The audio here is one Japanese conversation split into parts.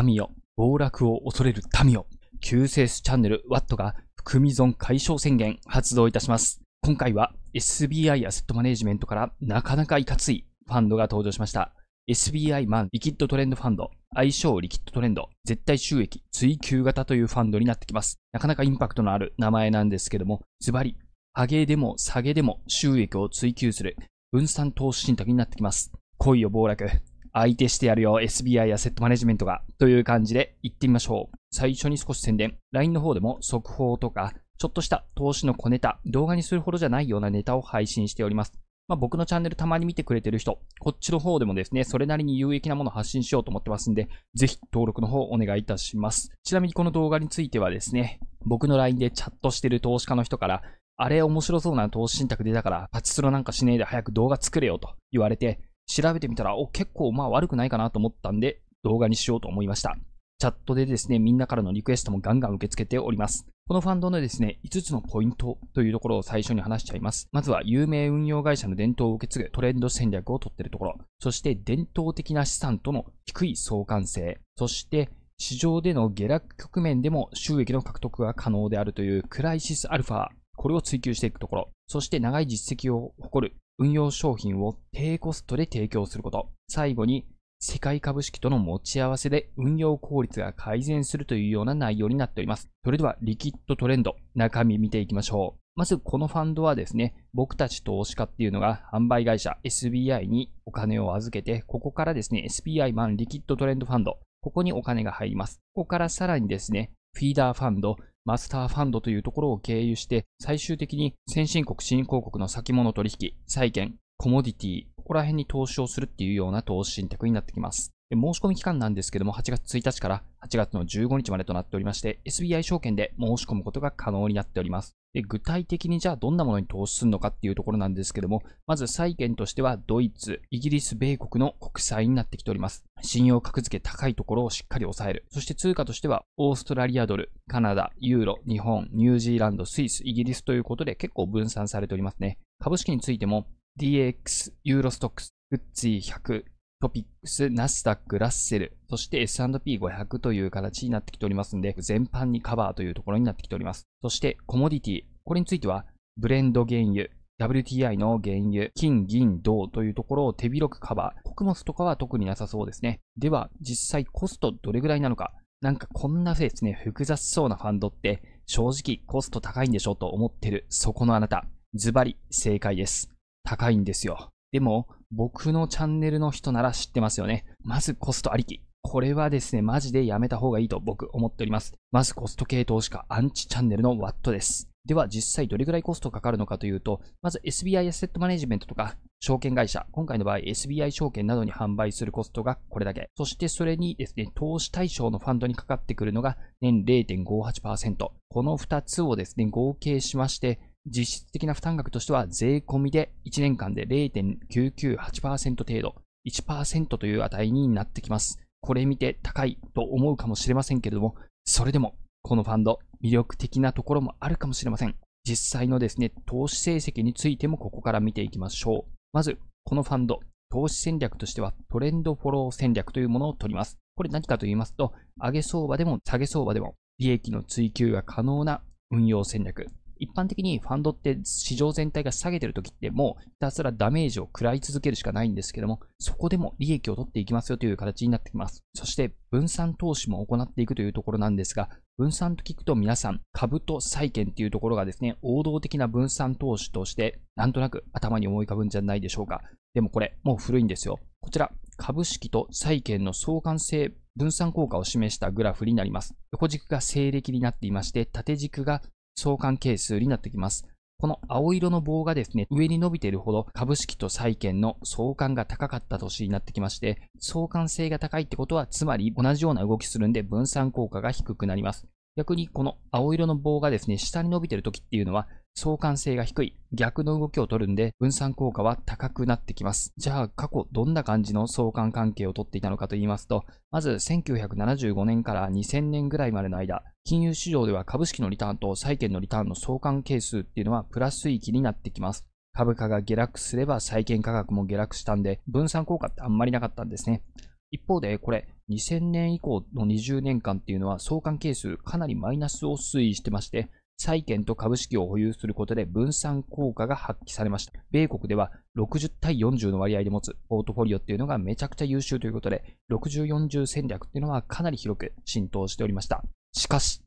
民よ、暴落を恐れる民よ、救世主チャンネル WAT が含み損解消宣言発動いたします。今回は SBI アセットマネジメントからなかなかいかついファンドが登場しました。SBI マンリキッドトレンドファンド、相性リキッドトレンド、絶対収益追求型というファンドになってきます。なかなかインパクトのある名前なんですけども、ズバリ、上げでも下げでも収益を追求する分散投資信託になってきます。恋よ暴落、相手してやるよ、SBI アセットマネジメントが、という感じで行ってみましょう。最初に少し宣伝。LINE の方でも速報とか、ちょっとした投資の小ネタ、動画にするほどじゃないようなネタを配信しております。まあ、僕のチャンネルたまに見てくれてる人、こっちの方でもですね、それなりに有益なものを発信しようと思ってますんで、ぜひ登録の方お願いいたします。ちなみにこの動画についてはですね、僕の LINE でチャットしてる投資家の人から、あれ面白そうな投資信託出たから、パチスロなんかしねえで早く動画作れよと言われて、調べてみたら、お、結構まあ悪くないかなと思ったんで、動画にしようと思いました。チャットでですね、みんなからのリクエストもガンガン受け付けております。このファンドのですね、5つのポイントというところを最初に話しちゃいます。まずは、有名運用会社の伝統を受け継ぐトレンド戦略をとっているところ、そして伝統的な資産との低い相関性、そして市場での下落局面でも収益の獲得が可能であるというクライシスアルファ、これを追求していくところ、そして長い実績を誇る運用商品を低コストで提供すること。最後に、世界株式との持ち合わせで運用効率が改善するというような内容になっております。それでは、リキッドトレンド、中身見ていきましょう。まず、このファンドはですね、僕たち投資家っていうのが販売会社 SBI にお金を預けて、ここからですね、SBI マンリキッドトレンドファンド、ここにお金が入ります。ここからさらにですね、フィーダーファンド、マスターファンドというところを経由して、最終的に先進国、新興国の先物取引、債券、コモディティ、ここら辺に投資をするっていうような投資信託になってきます。申し込み期間なんですけども、8月1日から8月の15日までとなっておりまして、SBI 証券で申し込むことが可能になっております。で具体的にじゃあどんなものに投資するのかっていうところなんですけども、まず債券としてはドイツ、イギリス、米国の国債になってきております。信用格付け高いところをしっかり抑える。そして通貨としてはオーストラリアドル、カナダ、ユーロ、日本、ニュージーランド、スイス、イギリスということで結構分散されておりますね。株式についても DX、ユーロストックス、グッチー100、トピックス、ナスダック、ラッセル、そして S&P500 という形になってきておりますので、全般にカバーというところになってきております。そしてコモディティ、これについては、ブレンド原油、WTI の原油、金、銀、銅というところを手広くカバー。穀物とかは特になさそうですね。では、実際コストどれぐらいなのか。なんかこんなですね、複雑そうなファンドって、正直コスト高いんでしょうと思ってる、そこのあなた。ズバリ、正解です。高いんですよ。でも、僕のチャンネルの人なら知ってますよね。まずコストありき。これはですね、マジでやめた方がいいと僕思っております。まずコスト系投資家アンチチャンネルのワットです。では実際どれくらいコストかかるのかというと、まず SBI アセットマネジメントとか、証券会社、今回の場合 SBI 証券などに販売するコストがこれだけ。そしてそれにですね、投資対象のファンドにかかってくるのが年0.58%。この2つをですね、合計しまして、実質的な負担額としては税込みで1年間で0.998%程度、1%という値になってきます。これ見て高いと思うかもしれませんけれども、それでもこのファンド、魅力的なところもあるかもしれません。実際のですね、投資成績についてもここから見ていきましょう。まず、このファンド、投資戦略としてはトレンドフォロー戦略というものを取ります。これ何かと言いますと、上げ相場でも下げ相場でも利益の追求が可能な運用戦略。一般的にファンドって市場全体が下げてる時ってもうひたすらダメージを食らい続けるしかないんですけども、そこでも利益を取っていきますよという形になってきます。そして分散投資も行っていくというところなんですが、分散と聞くと皆さん、株と債券っていうところがですね、王道的な分散投資として、なんとなく頭に思い浮かぶんじゃないでしょうか。でもこれ、もう古いんですよ。こちら、株式と債券の相関性分散効果を示したグラフになります。横軸が西暦になっていまして、縦軸が相関係数になってきます。この青色の棒がですね、上に伸びているほど株式と債券の相関が高かった年になってきまして、相関性が高いってことは、つまり同じような動きするんで分散効果が低くなります。逆にこの青色の棒がですね、下に伸びてる時っていうのは、相関性が低い、逆の動きを取るんで分散効果は高くなってきます。じゃあ過去どんな感じの相関関係を取っていたのかと言いますと、まず1975年から2000年ぐらいまでの間、金融市場では株式のリターンと債券のリターンの相関係数っていうのはプラス域になってきます。株価が下落すれば債券価格も下落したんで、分散効果ってあんまりなかったんですね。一方で、これ、2000年以降の20年間っていうのは相関係数かなりマイナスを推移してまして、債券と株式を保有することで分散効果が発揮されました。米国では60対40の割合で持つポートフォリオっていうのがめちゃくちゃ優秀ということで、60-40戦略っていうのはかなり広く浸透しておりました。しかし、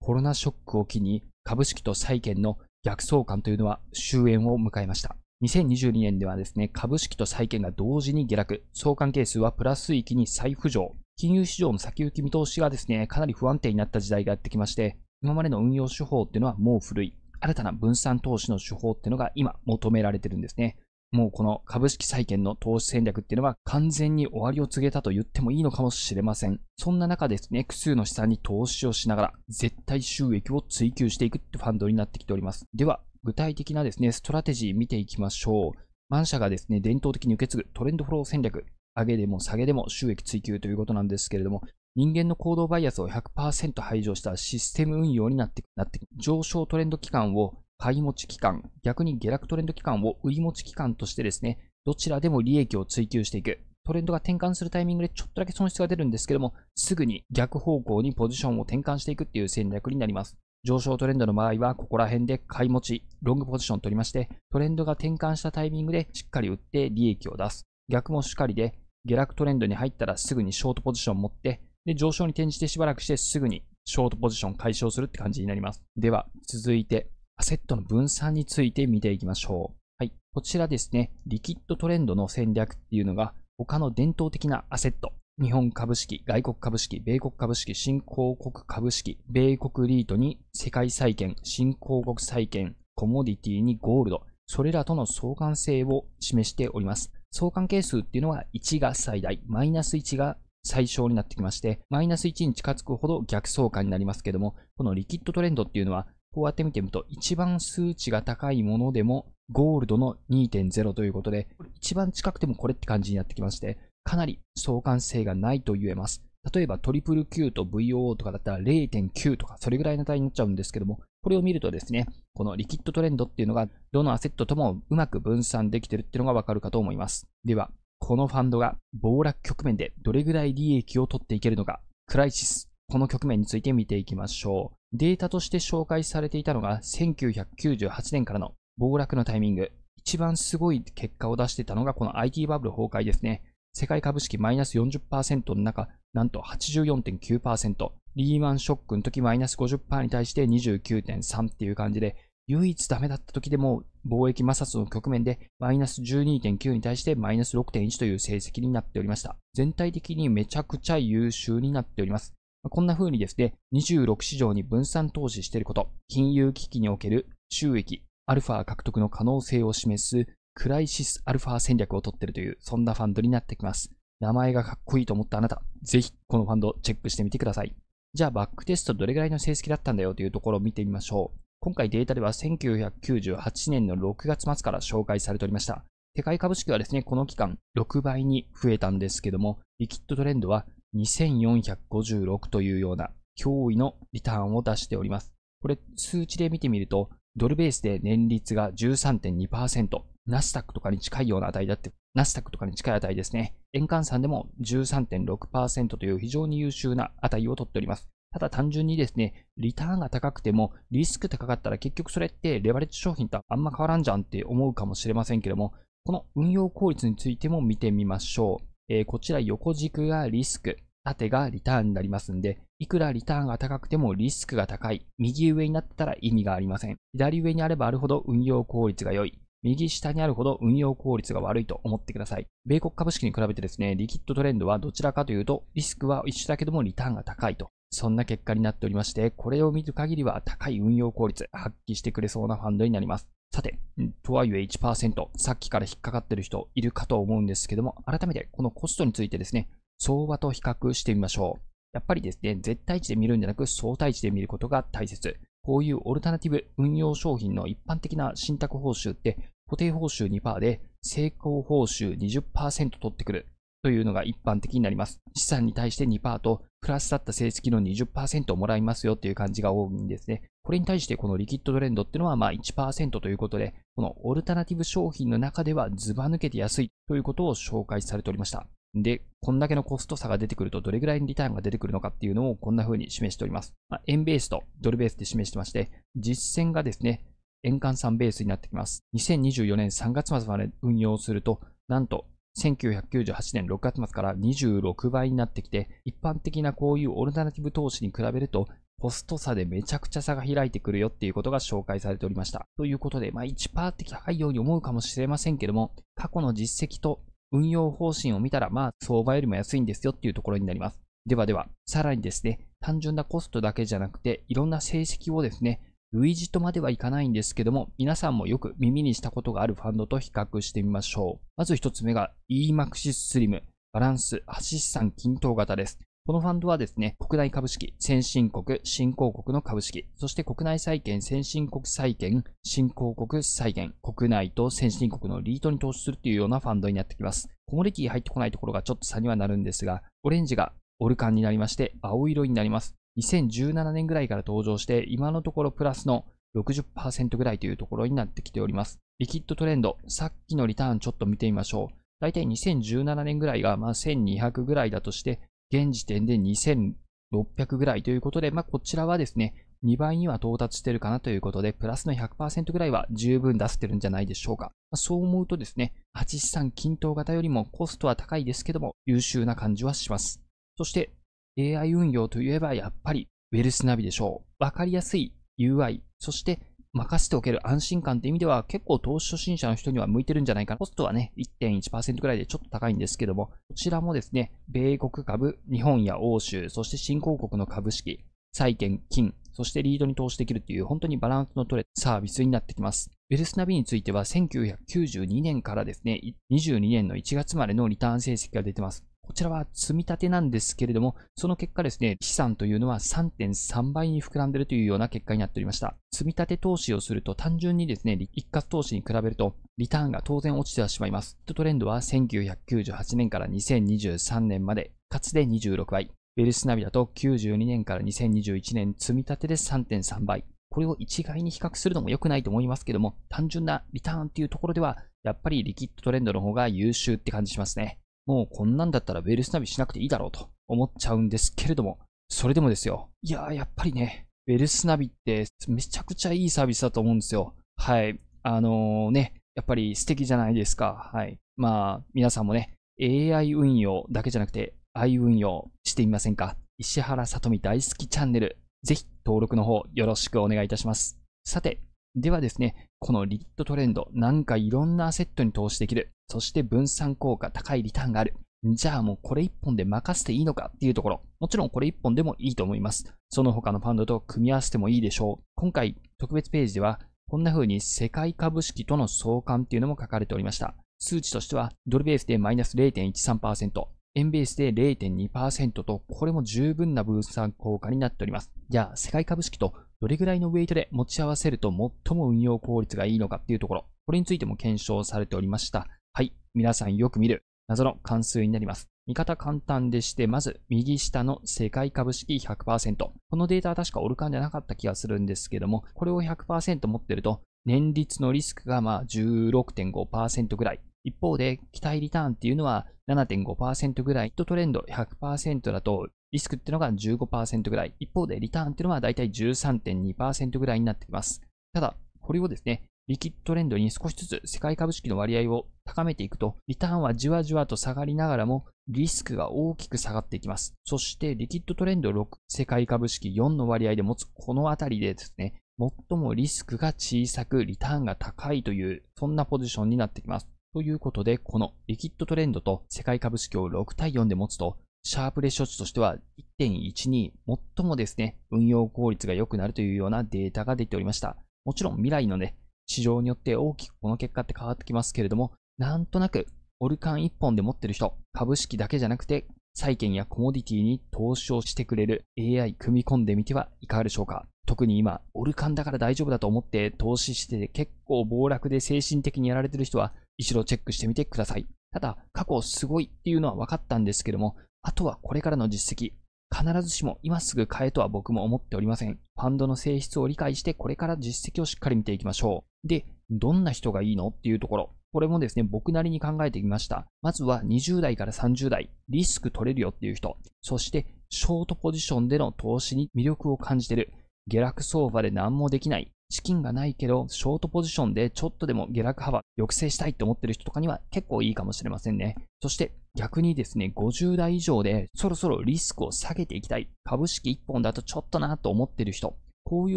コロナショックを機に株式と債券の逆相関というのは終焉を迎えました。2022年ではですね、株式と債券が同時に下落、相関係数はプラス域に再浮上、金融市場の先行き見通しがですね、かなり不安定になった時代がやってきまして、今までの運用手法っていうのはもう古い、新たな分散投資の手法っていうのが今求められてるんですね。もうこの株式債券の投資戦略っていうのは完全に終わりを告げたと言ってもいいのかもしれません。そんな中ですね、複数の資産に投資をしながら、絶対収益を追求していくってファンドになってきております。では、具体的なですね、ストラテジー見ていきましょう。マン社がですね、伝統的に受け継ぐトレンドフロー戦略、上げでも下げでも収益追求ということなんですけれども、人間の行動バイアスを100%排除したシステム運用になってなって上昇トレンド期間を買い持ち期間、逆に下落トレンド期間を売り持ち期間としてですね、どちらでも利益を追求していく。トレンドが転換するタイミングでちょっとだけ損失が出るんですけども、すぐに逆方向にポジションを転換していくっていう戦略になります。上昇トレンドの場合は、ここら辺で買い持ち、ロングポジション取りまして、トレンドが転換したタイミングでしっかり売って利益を出す。逆もしっかりで、下落トレンドに入ったらすぐにショートポジション持って、で、上昇に転じてしばらくしてすぐにショートポジション解消するって感じになります。では、続いて、アセットの分散について見ていきましょう。はい。こちらですね、リキッドトレンドの戦略っていうのが、他の伝統的なアセット、日本株式、外国株式、米国株式、新興国株式、米国リートに世界債券、新興国債券、コモディティにゴールド、それらとの相関性を示しております。相関係数っていうのは1が最大、マイナス1が最小になってきまして、マイナス1に近づくほど逆相関になりますけども、このリキッドトレンドっていうのは、こうやって見てみると、一番数値が高いものでも、ゴールドの2.0ということで、一番近くてもこれって感じになってきまして、かなり相関性がないと言えます。例えばトリプル Q と VOO とかだったら0.9とかそれぐらいの値になっちゃうんですけども、これを見るとですね、このリキッドトレンドっていうのがどのアセットともうまく分散できてるっていうのがわかるかと思います。では、このファンドが暴落局面でどれぐらい利益を取っていけるのか、クライシス、この局面について見ていきましょう。データとして紹介されていたのが1998年からの暴落のタイミング、一番すごい結果を出してたのがこの IT バブル崩壊ですね。世界株式マイナス40%の中、なんと84.9%、リーマンショックの時マイナス50%に対して29.3っていう感じで、唯一ダメだった時でも貿易摩擦の局面でマイナス12.9に対してマイナス6.1という成績になっておりました。全体的にめちゃくちゃ優秀になっております。こんな風にですね、26市場に分散投資していること、金融危機における収益、アルファ獲得の可能性を示すクライシスアルファ戦略を取ってるという、そんなファンドになってきます。名前がかっこいいと思ったあなた、ぜひこのファンドチェックしてみてください。じゃあバックテストどれぐらいの成績だったんだよというところを見てみましょう。今回データでは1998年の6月末から紹介されておりました。世界株式はですね、この期間6倍に増えたんですけども、リキッドトレンドは2456というような驚異のリターンを出しております。これ数値で見てみると、ドルベースで年率が13.2%、ナスタックとかに近いような値だって、ナスタックとかに近い値ですね。円換算でも13.6%という非常に優秀な値を取っております。ただ単純にですね、リターンが高くてもリスク高かったら結局それってレバレッジ商品とあんま変わらんじゃんって思うかもしれませんけども、この運用効率についても見てみましょう。えー、こちら横軸がリスク、縦がリターンになりますんで、いくらリターンが高くてもリスクが高い、右上になってたら意味がありません。左上にあればあるほど運用効率が良い。右下にあるほど運用効率が悪いと思ってください。米国株式に比べてですね、リキッドトレンドはどちらかというと、リスクは一緒だけどもリターンが高いと。そんな結果になっておりまして、これを見る限りは高い運用効率発揮してくれそうなファンドになります。さて、とはいえ1%、さっきから引っかかってる人いるかと思うんですけども、改めてこのコストについてですね、相場と比較してみましょう。やっぱりですね、絶対値で見るんじゃなく相対値で見ることが大切。こういうオルタナティブ運用商品の一般的な信託報酬って固定報酬2%で成功報酬20%取ってくるというのが一般的になります。資産に対して2%とプラスだった成績の20%をもらいますよっていう感じが多いんですね。これに対してこのリキッドトレンドっていうのはまあ1%ということで、このオルタナティブ商品の中ではズバ抜けて安いということを紹介されておりました。で、こんだけのコスト差が出てくるとどれぐらいのリターンが出てくるのかっていうのをこんな風に示しております。まあ、円ベースとドルベースで示してまして、実践がですね、円換算ベースになってきます。2024年3月末まで運用すると、なんと1998年6月末から26倍になってきて、一般的なこういうオルタナティブ投資に比べると、コスト差でめちゃくちゃ差が開いてくるよっていうことが紹介されておりました。ということで、まあ1%って高いように思うかもしれませんけども、過去の実績と運用方針を見たら、まあ相場よりも安いんですよっていうところになります。ではでは、さらにですね、単純なコストだけじゃなくて、いろんな成績をですね、イジとまではいかないんですけども、皆さんもよく耳にしたことがあるファンドと比較してみましょう。まず1つ目が EMAXIS SLIM バランス足資産均等型です。このファンドはですね、国内株式、先進国、新興国の株式、そして国内債券、先進国債券、新興国債券、国内と先進国のリートに投資するというようなファンドになってきます。コモディティ入ってこないところがちょっと差にはなるんですが、オレンジがオルカンになりまして、青色になります。2017年ぐらいから登場して、今のところプラスの60%ぐらいというところになってきております。リキッドトレンド、さっきのリターンちょっと見てみましょう。大体2017年ぐらいが、まあ、1200ぐらいだとして、現時点で2600ぐらいということで、まあ、こちらはですね、2倍には到達してるかなということで、プラスの100%ぐらいは十分出せてるんじゃないでしょうか。そう思うとですね、8産均等型よりもコストは高いですけども、優秀な感じはします。そして、AI 運用といえばやっぱりウェルスナビでしょう。わかりやすい UI、そして任せておける安心感って意味では結構投資初心者の人には向いてるんじゃないかな。コストはね、1.1%くらいでちょっと高いんですけども、こちらもですね、米国株、日本や欧州、そして新興国の株式、債券、金、そしてリードに投資できるという本当にバランスの取れたサービスになってきます。ウェルスナビについては1992年からですね、22年の1月までのリターン成績が出てます。こちらは積み立てなんですけれども、その結果ですね、資産というのは3.3倍に膨らんでいるというような結果になっておりました。積み立て投資をすると単純にですね、一括投資に比べるとリターンが当然落ちてはしまいます。トレンドは1998年から2023年まで、かつで26倍。ベルスナビだと92年から2021年積み立てで3.3倍。これを一概に比較するのも良くないと思いますけども、単純なリターンっていうところでは、やっぱりリキッドトレンドの方が優秀って感じしますね。もうこんなんだったらウェルスナビしなくていいだろうと思っちゃうんですけれども、それでもですよ。いやー、やっぱりね、ウェルスナビってめちゃくちゃいいサービスだと思うんですよ。はい。あのー、ね、やっぱり素敵じゃないですか。はい。まあ、皆さんもね、AI 運用だけじゃなくて、愛運用してみませんか石原さとみ大好きチャンネル、ぜひ登録の方よろしくお願いいたします。さて、ではですね、このリットトレンド、なんかいろんなアセットに投資できる。そして分散効果、高いリターンがある。じゃあもうこれ1本で任せていいのかっていうところ。もちろんこれ1本でもいいと思います。その他のファンドと組み合わせてもいいでしょう。今回、特別ページでは、こんな風に世界株式との相関っていうのも書かれておりました。数値としては、ドルベースでマイナス0.13%、円ベースで0.2%と、これも十分な分散効果になっております。じゃあ、世界株式とどれぐらいのウェイトで持ち合わせると最も運用効率がいいのかっていうところ、これについても検証されておりました。はい、皆さんよく見る謎の関数になります。見方簡単でして、まず右下の世界株式100%。このデータは確かオルカンじゃなかった気がするんですけども、これを100%持ってると、年率のリスクがまあ16.5%ぐらい。一方で、期待リターンっていうのは7.5%ぐらい。ヒットトレンド100%だとリスクっていうのが15%ぐらい。一方でリターンっていうのはだいたい13.2%ぐらいになってきます。ただ、これをですね、リキッドトレンドに少しずつ世界株式の割合を高めていくと、リターンはじわじわと下がりながらも、リスクが大きく下がっていきます。そして、リキッドトレンド6、世界株式4の割合で持つこのあたりでですね、最もリスクが小さく、リターンが高いという、そんなポジションになってきます。ということで、このリキッドトレンドと世界株式を6対4で持つと、シャープレ処置としては1.1 2最もですね、運用効率が良くなるというようなデータが出ておりました。もちろん未来のね、市場によって大きくこの結果って変わってきますけれども、なんとなくオルカン1本で持ってる人、株式だけじゃなくて、債券やコモディティに投資をしてくれる AI 組み込んでみてはいかがでしょうか特に今、オルカンだから大丈夫だと思って投資して結構暴落で精神的にやられてる人は一度チェックしてみてください。ただ、過去すごいっていうのは分かったんですけども、あとはこれからの実績。必ずしも今すぐ買えとは僕も思っておりません。ファンドの性質を理解してこれから実績をしっかり見ていきましょう。で、どんな人がいいのっていうところ。これもですね、僕なりに考えてみました。まずは20代から30代、リスク取れるよっていう人。そして、ショートポジションでの投資に魅力を感じてる。下落相場で何もできない。資金がないけど、ショートポジションでちょっとでも下落幅、抑制したいって思ってる人とかには結構いいかもしれませんね。そして逆にですね、50代以上でそろそろリスクを下げていきたい。株式1本だとちょっとなと思ってる人。こうい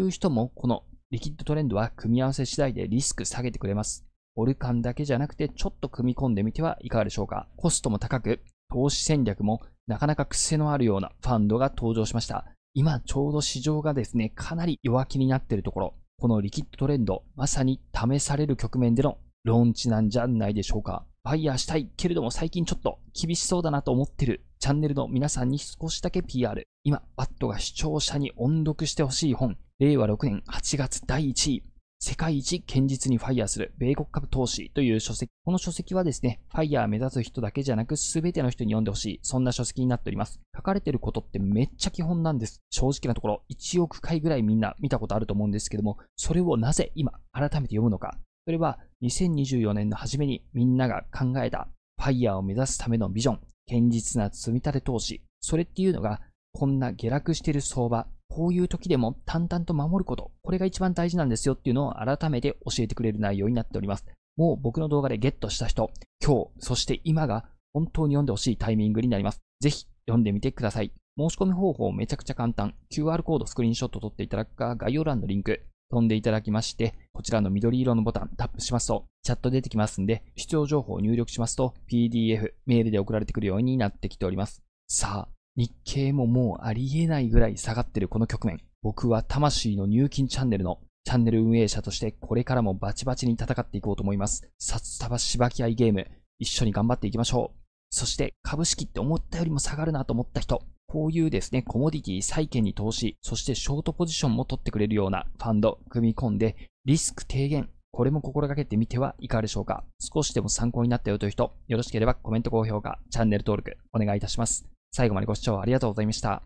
う人もこのリキッドトレンドは組み合わせ次第でリスク下げてくれます。オルカンだけじゃなくてちょっと組み込んでみてはいかがでしょうか。コストも高く、投資戦略もなかなか癖のあるようなファンドが登場しました。今ちょうど市場がですね、かなり弱気になっているところ、このリキッドトレンド、まさに試される局面でのローンチなんじゃないでしょうか。バイヤーしたいけれども最近ちょっと厳しそうだなと思ってるチャンネルの皆さんに少しだけ PR。今、バットが視聴者に音読してほしい本、令和6年8月第1位、世界一堅実にファイヤーする米国株投資という書籍。この書籍はですね、ファイヤー目指す人だけじゃなく全ての人に読んでほしい。そんな書籍になっております。書かれてることってめっちゃ基本なんです。正直なところ、1億回ぐらいみんな見たことあると思うんですけども、それをなぜ今改めて読むのか。それは2024年の初めにみんなが考えたファイヤーを目指すためのビジョン、堅実な積み立て投資。それっていうのが、こんな下落してる相場、こういう時でも淡々と守ること、これが一番大事なんですよっていうのを改めて教えてくれる内容になっております。もう僕の動画でゲットした人、今日、そして今が本当に読んでほしいタイミングになります。ぜひ読んでみてください。申し込み方法めちゃくちゃ簡単。QR コードスクリーンショット撮っていただくか、概要欄のリンク飛んでいただきまして、こちらの緑色のボタンタップしますと、チャット出てきますんで、必要情報を入力しますと、PDF、メールで送られてくるようになってきております。さあ、日経ももうありえないぐらい下がってるこの局面。僕は魂の入金チャンネルのチャンネル運営者としてこれからもバチバチに戦っていこうと思います。札束しばき合いゲーム、一緒に頑張っていきましょう。そして株式って思ったよりも下がるなと思った人、こういうですね、コモディティ、債券に投資、そしてショートポジションも取ってくれるようなファンド、組み込んで、リスク低減、これも心がけてみてはいかがでしょうか少しでも参考になったよという人、よろしければコメント、高評価、チャンネル登録、お願いいたします。最後までご視聴ありがとうございました。